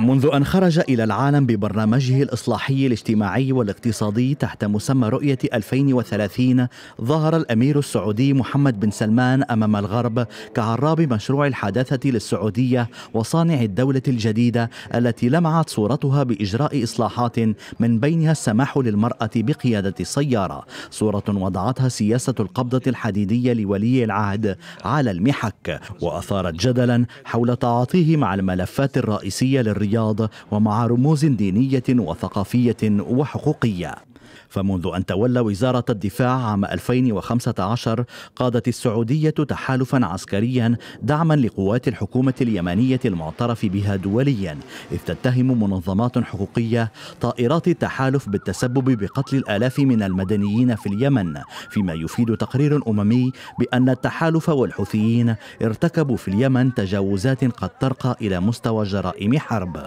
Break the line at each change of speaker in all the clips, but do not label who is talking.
منذ أن خرج إلى العالم ببرنامجه الإصلاحي الاجتماعي والاقتصادي تحت مسمى رؤية 2030 ظهر الأمير السعودي محمد بن سلمان أمام الغرب كعراب مشروع الحداثة للسعودية وصانع الدولة الجديدة التي لمعت صورتها بإجراء إصلاحات من بينها السماح للمرأة بقيادة السيارة صورة وضعتها سياسة القبضة الحديدية لولي العهد على المحك وأثارت جدلا حول تعاطيه مع الملفات الرئيسية للرياض ومع رموز دينية وثقافية وحقوقية فمنذ أن تولى وزارة الدفاع عام 2015 قادت السعودية تحالفا عسكريا دعما لقوات الحكومة اليمنية المعترف بها دوليا إذ تتهم منظمات حقوقية طائرات التحالف بالتسبب بقتل الآلاف من المدنيين في اليمن فيما يفيد تقرير أممي بأن التحالف والحوثيين ارتكبوا في اليمن تجاوزات قد ترقى إلى مستوى جرائم حرب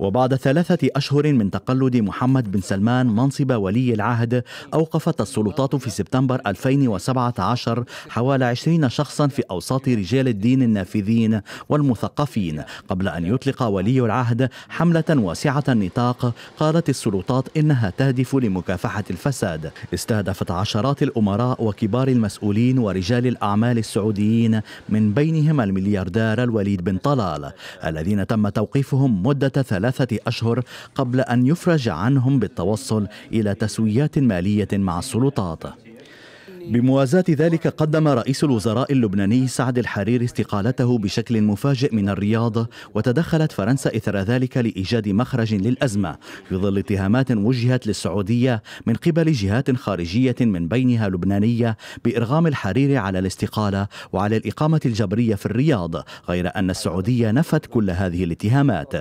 وبعد ثلاثة أشهر من تقلد محمد بن سلمان منصب ولي العهد أوقفت السلطات في سبتمبر 2017 حوالي 20 شخصا في أوساط رجال الدين النافذين والمثقفين قبل أن يطلق ولي العهد حملة واسعة النطاق قالت السلطات إنها تهدف لمكافحة الفساد استهدفت عشرات الأمراء وكبار المسؤولين ورجال الأعمال السعوديين من بينهم الملياردير الوليد بن طلال الذين تم توقيفهم مدة ثلاث ثلاثة أشهر قبل أن يفرج عنهم بالتوصل إلى تسويات مالية مع السلطات بموازاة ذلك قدم رئيس الوزراء اللبناني سعد الحريري استقالته بشكل مفاجئ من الرياض وتدخلت فرنسا إثر ذلك لإيجاد مخرج للأزمة في ظل اتهامات وجهت للسعودية من قبل جهات خارجية من بينها لبنانية بإرغام الحريري على الاستقالة وعلى الإقامة الجبرية في الرياض غير أن السعودية نفت كل هذه الاتهامات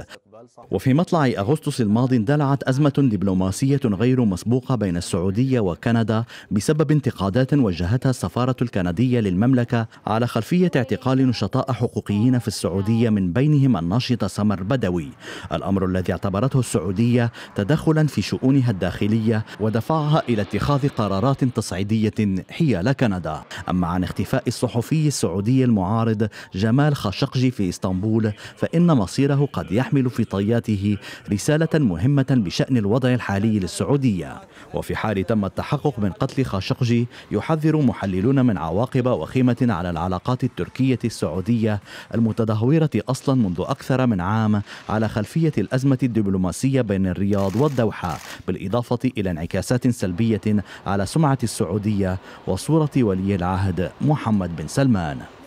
وفي مطلع أغسطس الماضي اندلعت أزمة دبلوماسية غير مسبوقة بين السعودية وكندا بسبب انتقادات وجهتها السفارة الكندية للمملكة على خلفية اعتقال نشطاء حقوقيين في السعودية من بينهم الناشط سمر بدوي الأمر الذي اعتبرته السعودية تدخلا في شؤونها الداخلية ودفعها إلى اتخاذ قرارات تصعيدية حيال كندا أما عن اختفاء الصحفي السعودي المعارض جمال خاشقجي في إسطنبول فإن مصيره قد يحمل في طياته رسالة مهمة بشأن الوضع الحالي للسعودية وفي حال تم التحقق من قتل خاشقجي يحذر محللون من عواقب وخيمة على العلاقات التركية السعودية المتدهورة أصلا منذ أكثر من عام على خلفية الأزمة الدبلوماسية بين الرياض والدوحة بالإضافة إلى انعكاسات سلبية على سمعة السعودية وصورة ولي العهد محمد بن سلمان